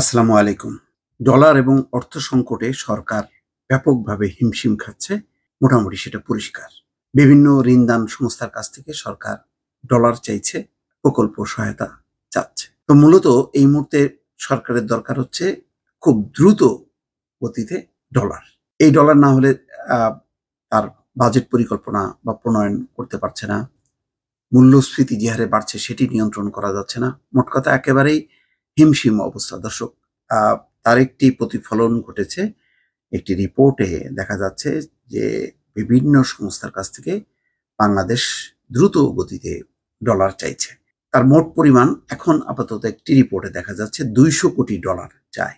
আসসালামু আলাইকুম ডলার এবং অর্থ সংকটে সরকার ব্যাপকভাবে হিমশিম খাচ্ছে মোটামুটি সেটা পরিষ্কার বিভিন্ন ঋণদান সংস্থার কাছ থেকে সরকার ডলার চাইছে প্রকল্প সহায়তা চাচ্ছে তো মূলত এই মুহূর্তে সরকারের দরকার হচ্ছে খুব দ্রুত গতিতে ডলার এই ডলার না হলে তার বাজেট পরিকল্পনা বা প্রণয়ন করতে পারছে না মূল্যস্ফীতি যে হারে বাড়ছে সেটি নিয়ন্ত্রণ করা যাচ্ছে না মোট কথা একেবারেই হিমশিম অবস্থা দর্শক তার একটি প্রতিফলন ঘটেছে একটি রিপোর্টে দেখা যাচ্ছে যে বিভিন্ন সংস্থার কাছ থেকে বাংলাদেশ দ্রুত গতিতে ডলার চাইছে তার মোট পরিমাণ এখন আপাতত একটি রিপোর্টে দেখা যাচ্ছে দুইশো কোটি ডলার চায়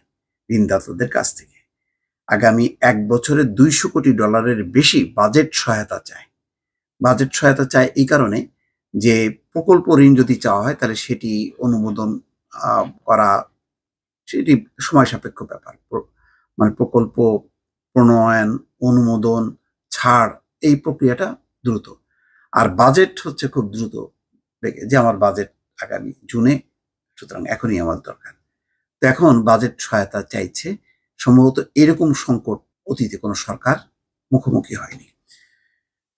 ঋণদাতাদের কাছ থেকে আগামী এক বছরে দুইশো কোটি ডলারের বেশি বাজেট সহায়তা চায় বাজেট সহায়তা চায় এই কারণে যে প্রকল্প ঋণ যদি চাওয়া হয় তাহলে সেটি অনুমোদন করা সেটি সময় সাপেক্ষ ব্যাপার মানে প্রকল্প প্রণয়ন অনুমোদন ছাড় এই প্রক্রিয়াটা দ্রুত আর বাজেট হচ্ছে খুব দ্রুত যে আমার বাজেট আগামী জুনে সুতরাং এখনই আমার দরকার তো এখন বাজেট সহায়তা চাইছে সম্ভবত এরকম সংকট অতীতে কোনো সরকার মুখোমুখি হয়নি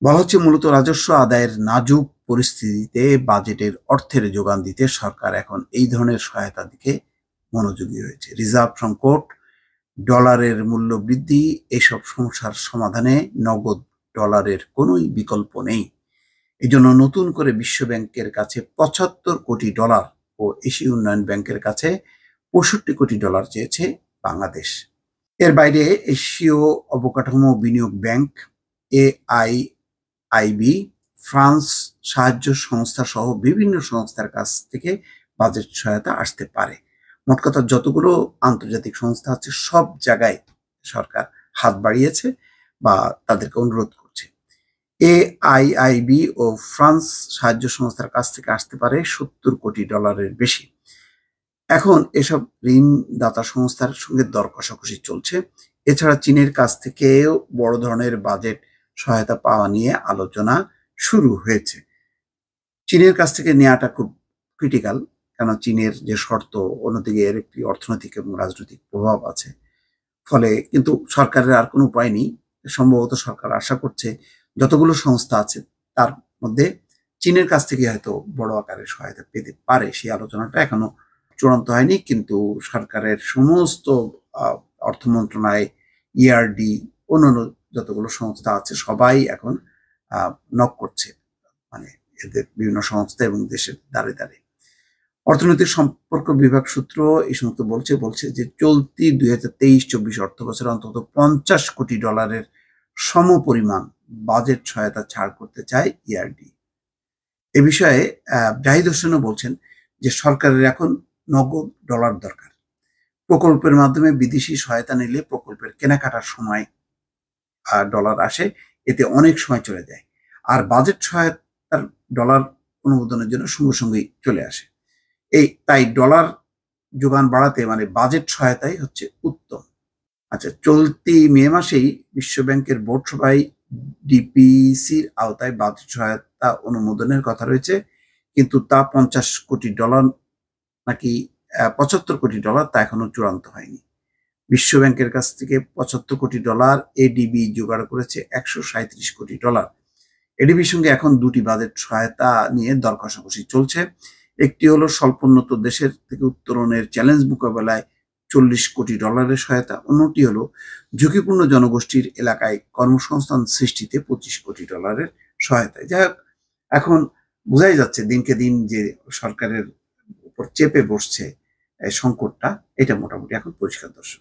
বলা হচ্ছে মূলত রাজস্ব আদায়ের নাজুক পরিস্থিতিতে বাজেটের অর্থের যোগান দিতে সরকার এখন এই ধরনের সহায়তা দিকে মনোযোগী হয়েছে রিজার্ভ সংকট ডলারের মূল্য বৃদ্ধি এসব সমস্যার সমাধানে নগদ ডলারের কোন বিকল্প নেই এজন্য নতুন করে বিশ্বব্যাংকের কাছে পঁচাত্তর কোটি ডলার ও এশীয় উন্নয়ন ব্যাংকের কাছে পঁয়ষট্টি কোটি ডলার চেয়েছে বাংলাদেশ এর বাইরে এশীয় অবকাঠামো বিনিয়োগ ব্যাংক এআই আইবি ফ্রান্স সাহায্য সংস্থা সহ বিভিন্ন সংস্থার কাছ থেকে বাজেট সহায়তা আসতে পারে মোট কথা যতগুলো আন্তর্জাতিক সংস্থা আছে সব জায়গায় সরকার হাত বাড়িয়েছে বা তাদেরকে অনুরোধ করছে এ আই আইবি ও ফ্রান্স সাহায্য সংস্থার কাছ থেকে আসতে পারে সত্তর কোটি ডলারের বেশি এখন এসব ঋণদাতা সংস্থার সঙ্গে দর কষাকষি চলছে এছাড়া চীনের কাছ থেকেও বড় ধরনের বাজেট সহায়তা পাওয়া নিয়ে আলোচনা শুরু হয়েছে চীনের কাছ থেকে নেওয়াটা খুব ক্রিটিক্যাল কেন চীনের যে শর্ত অন্যদিকে এর একটি অর্থনৈতিক এবং রাজনৈতিক প্রভাব আছে ফলে কিন্তু সরকারের আর কোনো উপায় নেই সম্ভবত সরকার আশা করছে যতগুলো সংস্থা আছে তার মধ্যে চীনের কাছ থেকে হয়তো বড় আকারে সহায়তা পেতে পারে সেই আলোচনাটা এখনো চূড়ান্ত হয়নি কিন্তু সরকারের সমস্ত অর্থ মন্ত্রণালয় ইআরডি e অন্যান্য যতগুলো সংস্থা আছে সবাই এখন নক করছে মানে এদের বিভিন্ন সংস্থা এবং দেশের দ্বারে দ্বারে অর্থনৈতিক সম্পর্ক বিভাগ সূত্র এই সমস্ত বলছে বলছে যে চলতি দুই হাজার তেইশ চব্বিশ অর্থ বছরে অন্তত পঞ্চাশ কোটি ডলারের সম পরিমাণ বাজেট সহায়তা ছাড় করতে চায় ইআরডি e এ বিষয়ে জাহিদ হোসেনও বলছেন যে সরকারের এখন নগদ ডলার দরকার প্রকল্পের মাধ্যমে বিদেশি সহায়তা নিলে প্রকল্পের কেনাকাটার সময় ডলার আসে এতে অনেক সময় চলে যায় আর বাজেট সহায়তার ডলার অনুমোদনের জন্য সঙ্গে সঙ্গেই চলে আসে এই তাই ডলার যোগান বাড়াতে মানে বাজেট সহায়তাই হচ্ছে উত্তম আচ্ছা চলতি মে মাসেই বিশ্বব্যাংকের বোর্ড সভায় ডিপিসির আওতায় বাজেট সহায়তা অনুমোদনের কথা রয়েছে কিন্তু তা পঞ্চাশ কোটি ডলার নাকি পঁচাত্তর কোটি ডলার তা এখনো চূড়ান্ত হয়নি বিশ্বব্যাংকের কাছ থেকে পঁচাত্তর কোটি ডলার এডিবি জোগাড় করেছে একশো সাঁত্রিশ কোটি ডলার এডিবির সঙ্গে এখন দুটি বাজেট সহায়তা নিয়ে দর কষাকষি চলছে একটি হলো স্বল্পোন্নত দেশের থেকে উত্তরণের চ্যালেঞ্জ মোকাবেলায় চল্লিশ কোটি ডলারের সহায়তা অন্যটি হলো ঝুঁকিপূর্ণ জনগোষ্ঠীর এলাকায় কর্মসংস্থান সৃষ্টিতে পঁচিশ কোটি ডলারের সহায়তা যাই হোক এখন বোঝাই যাচ্ছে দিনকে দিন যে সরকারের উপর চেপে বসছে সংকটটা এটা মোটামুটি এখন পরিষ্কার দর্শক